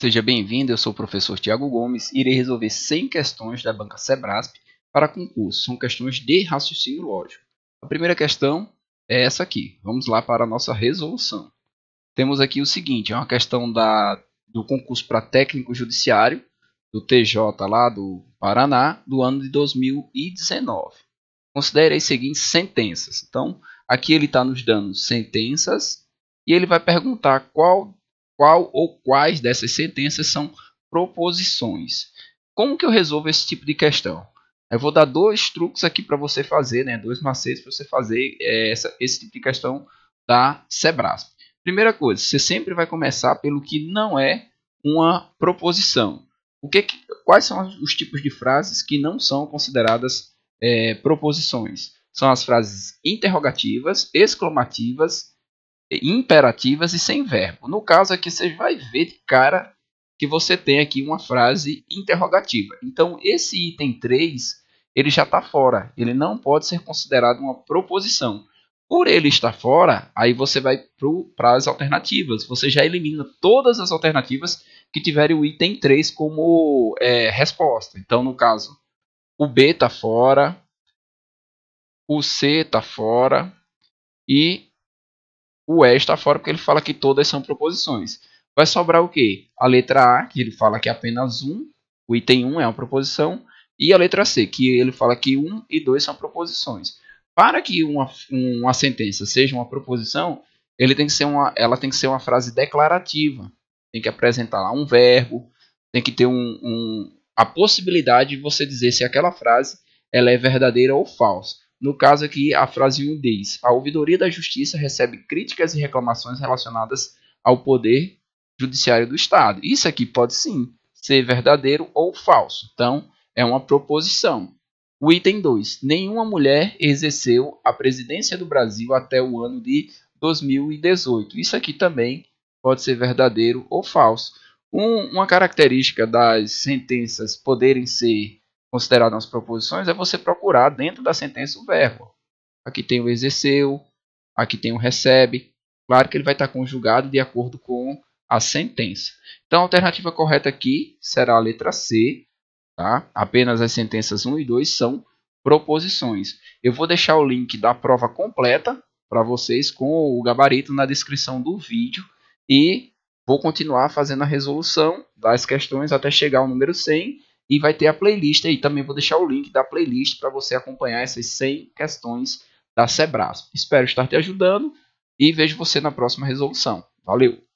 Seja bem-vindo, eu sou o professor Tiago Gomes e irei resolver 100 questões da banca Sebrasp para concurso. São questões de raciocínio lógico. A primeira questão é essa aqui. Vamos lá para a nossa resolução. Temos aqui o seguinte, é uma questão da, do concurso para técnico judiciário do TJ lá do Paraná do ano de 2019. Considere as seguintes sentenças. Então, aqui ele está nos dando sentenças e ele vai perguntar qual qual ou quais dessas sentenças são proposições. Como que eu resolvo esse tipo de questão? Eu vou dar dois truques aqui para você fazer, né? dois macetes para você fazer é, essa, esse tipo de questão da Sebrasp. Primeira coisa, você sempre vai começar pelo que não é uma proposição. O que, quais são os tipos de frases que não são consideradas é, proposições? São as frases interrogativas, exclamativas imperativas e sem verbo. No caso aqui, você vai ver de cara que você tem aqui uma frase interrogativa. Então, esse item 3, ele já está fora. Ele não pode ser considerado uma proposição. Por ele estar fora, aí você vai para as alternativas. Você já elimina todas as alternativas que tiverem o item 3 como é, resposta. Então, no caso, o B está fora, o C está fora e o é está fora porque ele fala que todas são proposições. Vai sobrar o quê? A letra A, que ele fala que apenas um, o item 1 um é uma proposição, e a letra C, que ele fala que 1 um e 2 são proposições. Para que uma, uma sentença seja uma proposição, ele tem que ser uma, ela tem que ser uma frase declarativa. Tem que apresentar lá um verbo, tem que ter um, um a possibilidade de você dizer se aquela frase ela é verdadeira ou falsa. No caso aqui, a frase 1 diz: A Ouvidoria da Justiça recebe críticas e reclamações relacionadas ao poder judiciário do Estado. Isso aqui pode sim ser verdadeiro ou falso. Então, é uma proposição. O item 2: Nenhuma mulher exerceu a presidência do Brasil até o ano de 2018. Isso aqui também pode ser verdadeiro ou falso. Um, uma característica das sentenças poderem ser considerado nas proposições é você procurar dentro da sentença o verbo. Aqui tem o exerceu, aqui tem o recebe. Claro que ele vai estar conjugado de acordo com a sentença. Então a alternativa correta aqui será a letra C. Tá? Apenas as sentenças 1 e 2 são proposições. Eu vou deixar o link da prova completa para vocês com o gabarito na descrição do vídeo e vou continuar fazendo a resolução das questões até chegar ao número 100 e vai ter a playlist aí, também vou deixar o link da playlist para você acompanhar essas 100 questões da Sebrasp. Espero estar te ajudando e vejo você na próxima resolução. Valeu!